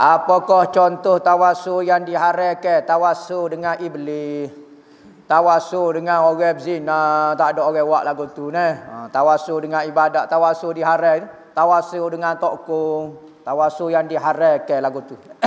Apakah contoh tawasul yang diharapkan? Tawasul dengan iblis. Tawasul dengan orang berzina. Tak ada orang buat lagu tu. Ne? Ha, tawasul dengan ibadat. Tawasul diharapkan. Tawasul dengan tokong. Tawasul yang diharapkan lagu tu.